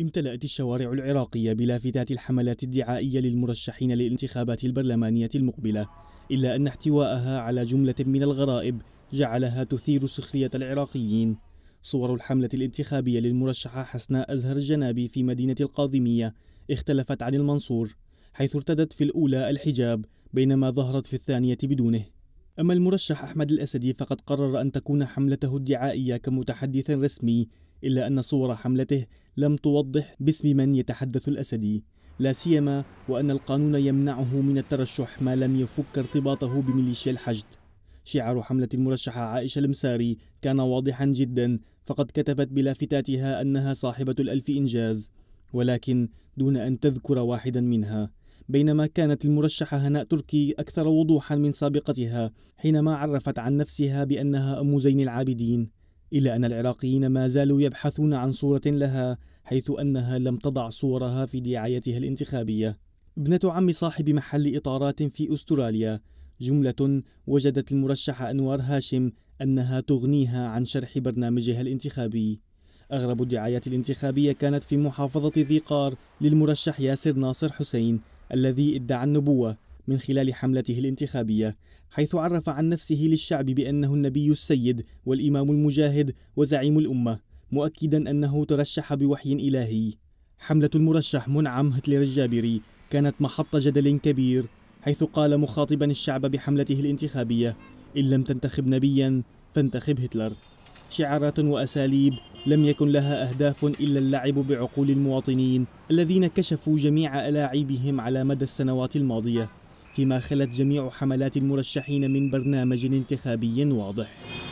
امتلأت الشوارع العراقية بلافتات الحملات الدعائية للمرشحين للانتخابات البرلمانية المقبلة إلا أن احتواءها على جملة من الغرائب جعلها تثير سخرية العراقيين صور الحملة الانتخابية للمرشحة حسناء أزهر الجنابي في مدينة القاظمية اختلفت عن المنصور حيث ارتدت في الأولى الحجاب بينما ظهرت في الثانية بدونه أما المرشح أحمد الأسدي فقد قرر أن تكون حملته الدعائية كمتحدث رسمي إلا أن صور حملته لم توضح باسم من يتحدث الأسدي لا سيما وأن القانون يمنعه من الترشح ما لم يفك ارتباطه بميليشيا الحشد شعار حملة المرشحة عائشة المساري كان واضحا جدا فقد كتبت بلافتاتها أنها صاحبة الألف إنجاز ولكن دون أن تذكر واحدا منها بينما كانت المرشحة هناء تركي أكثر وضوحا من سابقتها حينما عرفت عن نفسها بأنها أم زين العابدين إلا أن العراقيين ما زالوا يبحثون عن صورة لها حيث أنها لم تضع صورها في دعايتها الانتخابية ابنة عم صاحب محل إطارات في أستراليا جملة وجدت المرشحة أنوار هاشم أنها تغنيها عن شرح برنامجها الانتخابي أغرب الدعايات الانتخابية كانت في محافظة ذي قار للمرشح ياسر ناصر حسين الذي ادعى النبوة من خلال حملته الانتخابية حيث عرف عن نفسه للشعب بأنه النبي السيد والإمام المجاهد وزعيم الأمة مؤكدا أنه ترشح بوحي إلهي حملة المرشح منعم هتلر الجابري كانت محط جدل كبير حيث قال مخاطبا الشعب بحملته الانتخابية إن لم تنتخب نبيا فانتخب هتلر شعارات وأساليب لم يكن لها أهداف إلا اللعب بعقول المواطنين الذين كشفوا جميع ألاعيبهم على مدى السنوات الماضية فيما خلت جميع حملات المرشحين من برنامج انتخابي واضح